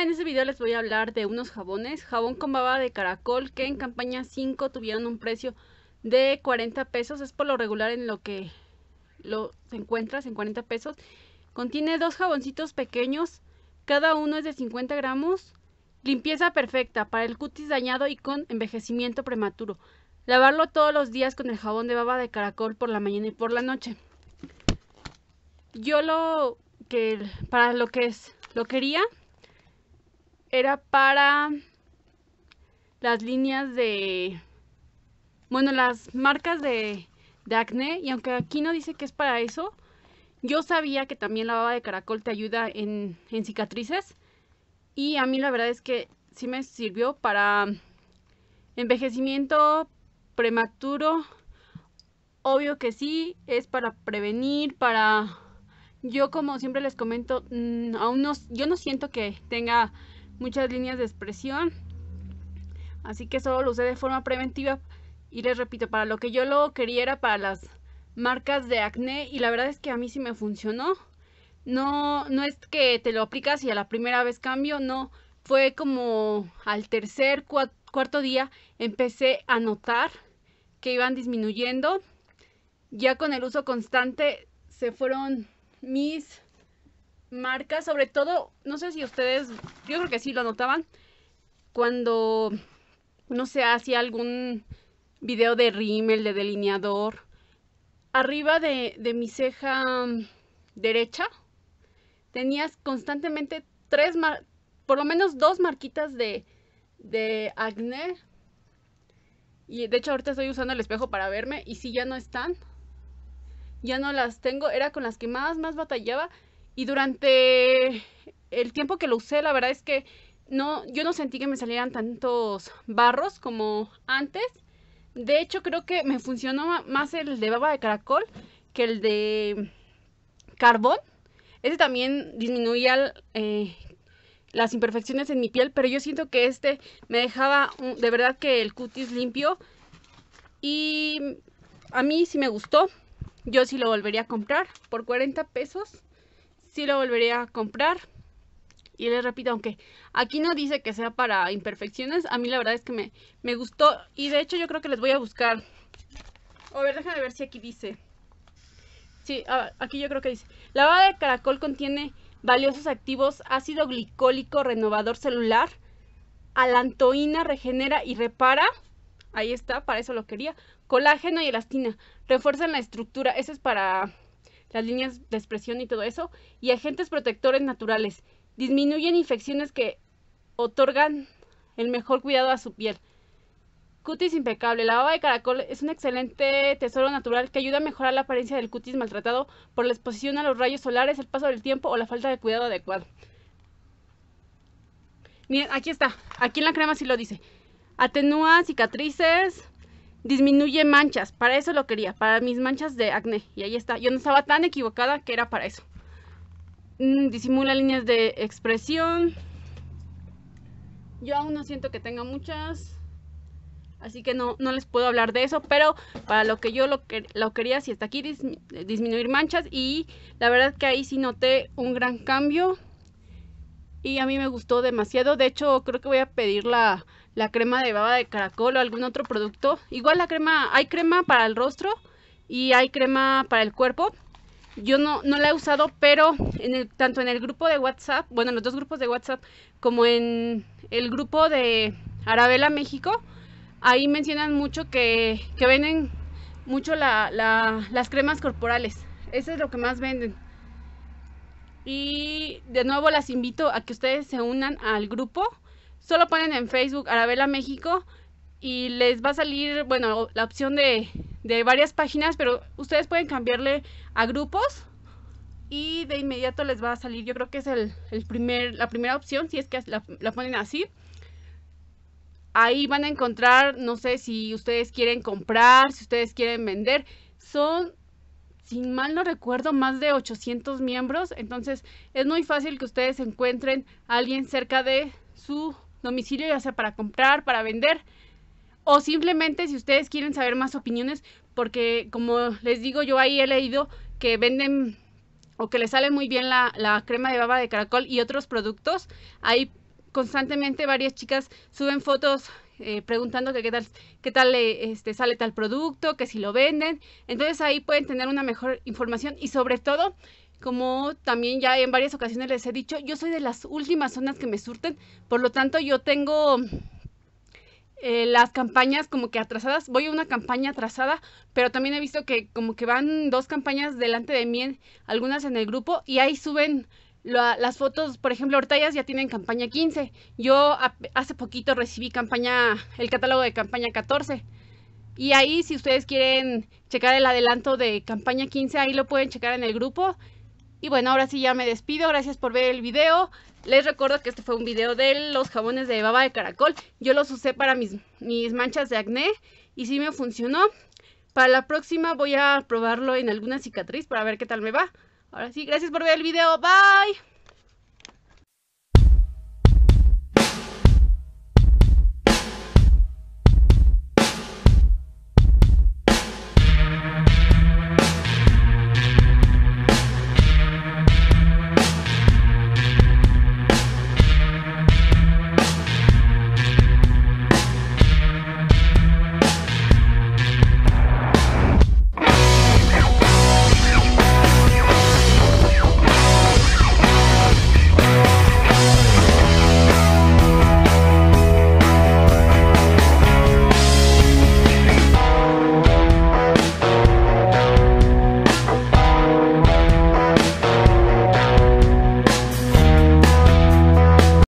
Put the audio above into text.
en este video les voy a hablar de unos jabones, jabón con baba de caracol que en campaña 5 tuvieron un precio de 40 pesos, es por lo regular en lo que lo encuentras en 40 pesos. Contiene dos jaboncitos pequeños, cada uno es de 50 gramos, limpieza perfecta para el cutis dañado y con envejecimiento prematuro. Lavarlo todos los días con el jabón de baba de caracol por la mañana y por la noche. Yo lo que para lo que es lo quería era para las líneas de, bueno, las marcas de, acné. Y aunque aquí no dice que es para eso, yo sabía que también la baba de caracol te ayuda en, en cicatrices. Y a mí la verdad es que sí me sirvió para envejecimiento prematuro. Obvio que sí, es para prevenir, para... Yo como siempre les comento, mm, aún yo no siento que tenga muchas líneas de expresión. Así que solo lo usé de forma preventiva. Y les repito, para lo que yo lo quería era para las marcas de acné. Y la verdad es que a mí sí me funcionó. No, no es que te lo aplicas y a la primera vez cambio, no. Fue como al tercer, cuarto día empecé a notar que iban disminuyendo. Ya con el uso constante se fueron mis marcas, sobre todo, no sé si ustedes, yo creo que sí lo notaban, cuando, no sé, hacía algún video de rímel, de delineador, arriba de, mi ceja mm, derecha, tenías constantemente tres, por lo menos dos marquitas de, de acné. Y de hecho ahorita estoy usando el espejo para verme y si ya no están, ya no las tengo. Era con las que más, más batallaba. Y durante el tiempo que lo usé, la verdad es que no, yo no sentí que me salieran tantos barros como antes. De hecho, creo que me funcionó más el de baba de caracol que el de carbón. Ese también disminuía eh, las imperfecciones en mi piel, pero yo siento que este me dejaba de verdad que el cutis limpio. Y a mí sí me gustó. Yo sí lo volvería a comprar por 40 pesos sí lo volvería a comprar. Y les repito, aunque aquí no dice que sea para imperfecciones, a mí la verdad es que me, me gustó. Y de hecho yo creo que les voy a buscar. A ver, déjame ver si aquí dice. Sí, aquí yo creo que dice. La de caracol contiene valiosos activos, ácido glicólico, renovador celular, alantoína, regenera y repara. Ahí está, para eso lo quería. Colágeno y elastina. Refuerzan la estructura. Eso es para las líneas de expresión y todo eso, y agentes protectores naturales. Disminuyen infecciones que otorgan el mejor cuidado a su piel. Cutis impecable. La baba de caracol es un excelente tesoro natural que ayuda a mejorar la apariencia del cutis maltratado por la exposición a los rayos solares, el paso del tiempo o la falta de cuidado adecuado. Miren, aquí está. Aquí en la crema sí lo dice. Atenúa cicatrices, disminuye manchas, para eso lo quería, para mis manchas de acné. Y ahí está, yo no estaba tan equivocada que era para eso. Mm, disimula líneas de expresión. Yo aún no siento que tenga muchas, así que no, les puedo hablar de eso, pero para lo que yo lo, que, lo quería, si está aquí, disminuir manchas. Y la verdad que ahí sí noté un gran cambio y a mí me gustó demasiado. De hecho, creo que voy a pedir la, crema de baba de caracol o algún otro producto. Igual la crema, hay crema para el rostro y hay crema para el cuerpo. Yo no, no la he usado, pero en tanto en el grupo de WhatsApp, bueno, en los dos grupos de WhatsApp, como en el grupo de Arabela México, ahí mencionan mucho que, venden mucho las cremas corporales. Eso es lo que más venden. Y de nuevo las invito a que ustedes se unan al grupo. Solo ponen en Facebook Arabela México y les va a salir, bueno, la opción de, varias páginas, pero ustedes pueden cambiarle a grupos y de inmediato les va a salir, yo creo que es el, primer, la primera opción, si es que la, la ponen así. Ahí van a encontrar, no sé si ustedes quieren comprar, si ustedes quieren vender. Son sin mal no recuerdo, más de 800 miembros. Entonces es muy fácil que ustedes encuentren a alguien cerca de su domicilio, ya sea para comprar, para vender. O simplemente si ustedes quieren saber más opiniones, porque como les digo, yo ahí he leído que venden o que les sale muy bien la, la crema de baba de caracol y otros productos. Ahí constantemente varias chicas suben fotos eh, preguntando que qué tal, qué tal eh, este, sale tal producto, que si lo venden. Entonces ahí pueden tener una mejor información y sobre todo, como también ya en varias ocasiones les he dicho, yo soy de las últimas zonas que me surten, por lo tanto yo tengo eh, las campañas como que atrasadas. Voy a una campaña atrasada, pero también he visto que como que van dos campañas delante de mí, algunas en el grupo, y ahí suben las fotos, por ejemplo, Hortallas ya tienen campaña 15. Yo hace poquito recibí campaña, el catálogo de campaña 14. Y ahí, si ustedes quieren checar el adelanto de campaña 15, ahí lo pueden checar en el grupo. Y bueno, ahora sí ya me despido. Gracias por ver el video. Les recuerdo que este fue un video de los jabones de baba de caracol. Yo los usé para mis, mis manchas de acné y sí me funcionó. Para la próxima voy a probarlo en alguna cicatriz para ver qué tal me va. Ahora sí, gracias por ver el video. Bye.